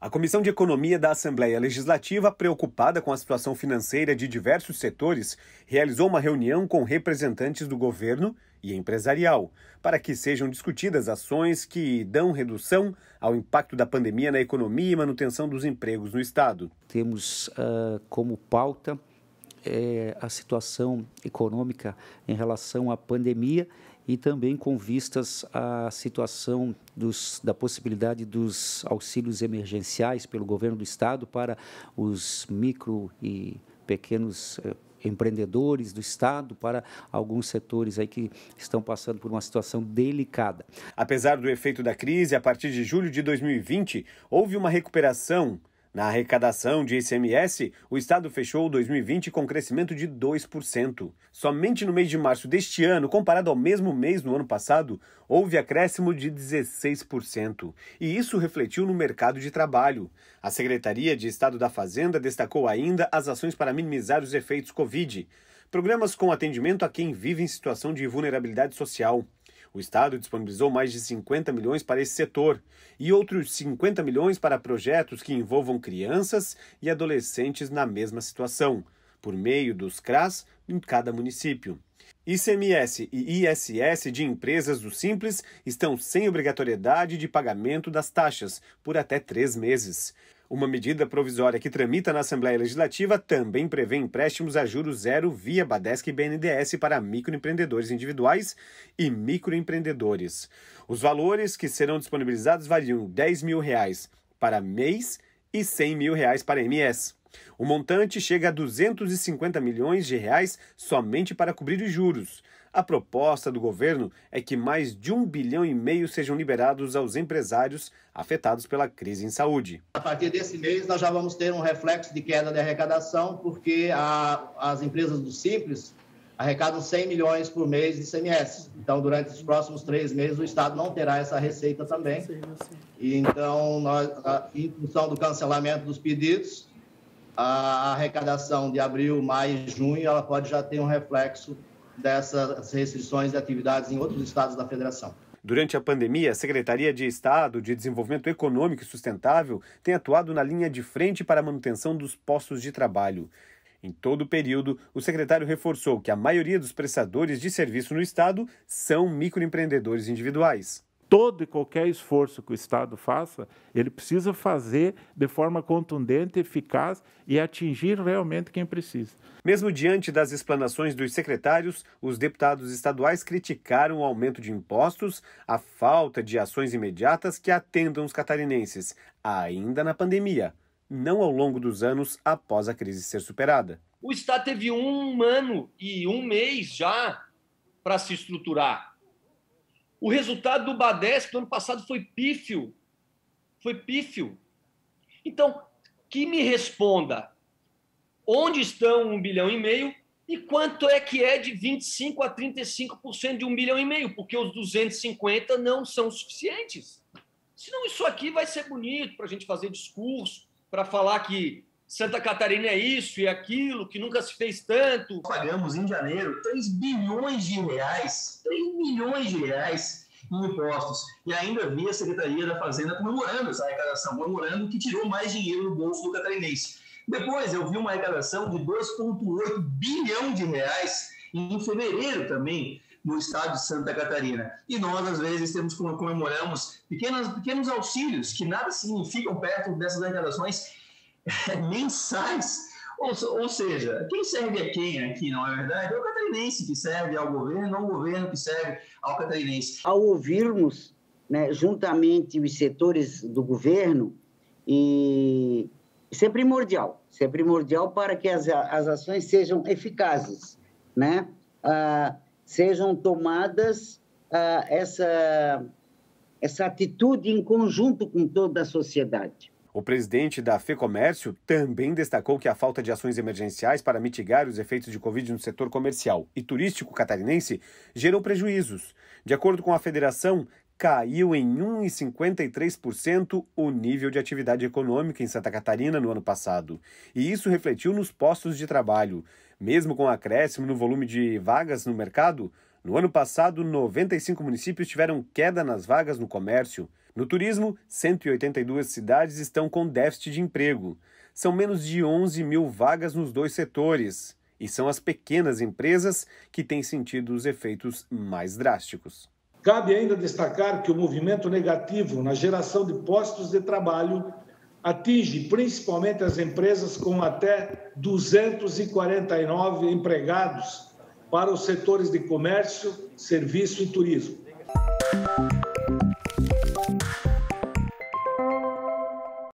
A Comissão de Economia da Assembleia Legislativa, preocupada com a situação financeira de diversos setores, realizou uma reunião com representantes do governo e empresarial para que sejam discutidas ações que dão redução ao impacto da pandemia na economia e manutenção dos empregos no Estado. Temos uh, como pauta é, a situação econômica em relação à pandemia e também com vistas à situação dos, da possibilidade dos auxílios emergenciais pelo governo do Estado para os micro e pequenos eh, empreendedores do Estado para alguns setores aí que estão passando por uma situação delicada. Apesar do efeito da crise, a partir de julho de 2020, houve uma recuperação na arrecadação de ICMS, o Estado fechou 2020 com crescimento de 2%. Somente no mês de março deste ano, comparado ao mesmo mês no ano passado, houve acréscimo de 16%. E isso refletiu no mercado de trabalho. A Secretaria de Estado da Fazenda destacou ainda as ações para minimizar os efeitos Covid. Programas com atendimento a quem vive em situação de vulnerabilidade social o Estado disponibilizou mais de 50 milhões para esse setor e outros 50 milhões para projetos que envolvam crianças e adolescentes na mesma situação, por meio dos CRAS em cada município. ICMS e ISS de empresas do Simples estão sem obrigatoriedade de pagamento das taxas por até três meses. Uma medida provisória que tramita na Assembleia Legislativa também prevê empréstimos a juros zero via Badesc e BNDES para microempreendedores individuais e microempreendedores. Os valores que serão disponibilizados variam R$ 10 mil reais para mês e R$ 100 mil reais para MS. O montante chega a 250 milhões de reais somente para cobrir os juros. A proposta do governo é que mais de um bilhão e meio sejam liberados aos empresários afetados pela crise em saúde. A partir desse mês, nós já vamos ter um reflexo de queda de arrecadação, porque a, as empresas do Simples arrecadam 100 milhões por mês de ICMS. Então, durante os próximos três meses, o Estado não terá essa receita também. E, então, nós, a, em função do cancelamento dos pedidos, a arrecadação de abril, maio e junho, ela pode já ter um reflexo dessas restrições de atividades em outros estados da federação. Durante a pandemia, a Secretaria de Estado de Desenvolvimento Econômico e Sustentável tem atuado na linha de frente para a manutenção dos postos de trabalho. Em todo o período, o secretário reforçou que a maioria dos prestadores de serviço no Estado são microempreendedores individuais todo e qualquer esforço que o Estado faça, ele precisa fazer de forma contundente, eficaz e atingir realmente quem precisa. Mesmo diante das explanações dos secretários, os deputados estaduais criticaram o aumento de impostos, a falta de ações imediatas que atendam os catarinenses, ainda na pandemia, não ao longo dos anos após a crise ser superada. O Estado teve um ano e um mês já para se estruturar o resultado do Badesp do ano passado foi pífio. Foi pífio. Então, que me responda onde estão um bilhão e meio e quanto é que é de 25 a 35% de um bilhão e meio, porque os 250 não são suficientes. Senão isso aqui vai ser bonito para a gente fazer discurso, para falar que Santa Catarina é isso e é aquilo, que nunca se fez tanto. Pagamos em janeiro 3 bilhões de reais, 3 milhões de reais em impostos. E ainda vi a Secretaria da Fazenda comemorando essa arrecadação, comemorando que tirou mais dinheiro do bolso do catarinense. Depois eu vi uma arrecadação de 2,8 bilhão de reais em fevereiro também, no estado de Santa Catarina. E nós, às vezes, temos comemoramos pequenos, pequenos auxílios que nada significam perto dessas arrecadações mensais. Ou, ou, seja, quem serve a quem aqui, não é verdade? É o catarinense que serve ao governo, não o governo que serve ao catarinense. Ao ouvirmos, né, juntamente os setores do governo, e isso é primordial, isso é primordial para que as, as ações sejam eficazes, né? Ah, sejam tomadas ah, essa, essa atitude em conjunto com toda a sociedade. O presidente da FEComércio também destacou que a falta de ações emergenciais para mitigar os efeitos de Covid no setor comercial e turístico catarinense gerou prejuízos. De acordo com a federação, caiu em 1,53% o nível de atividade econômica em Santa Catarina no ano passado. E isso refletiu nos postos de trabalho. Mesmo com acréscimo no volume de vagas no mercado, no ano passado 95 municípios tiveram queda nas vagas no comércio. No turismo, 182 cidades estão com déficit de emprego. São menos de 11 mil vagas nos dois setores. E são as pequenas empresas que têm sentido os efeitos mais drásticos. Cabe ainda destacar que o movimento negativo na geração de postos de trabalho atinge principalmente as empresas com até 249 empregados para os setores de comércio, serviço e turismo.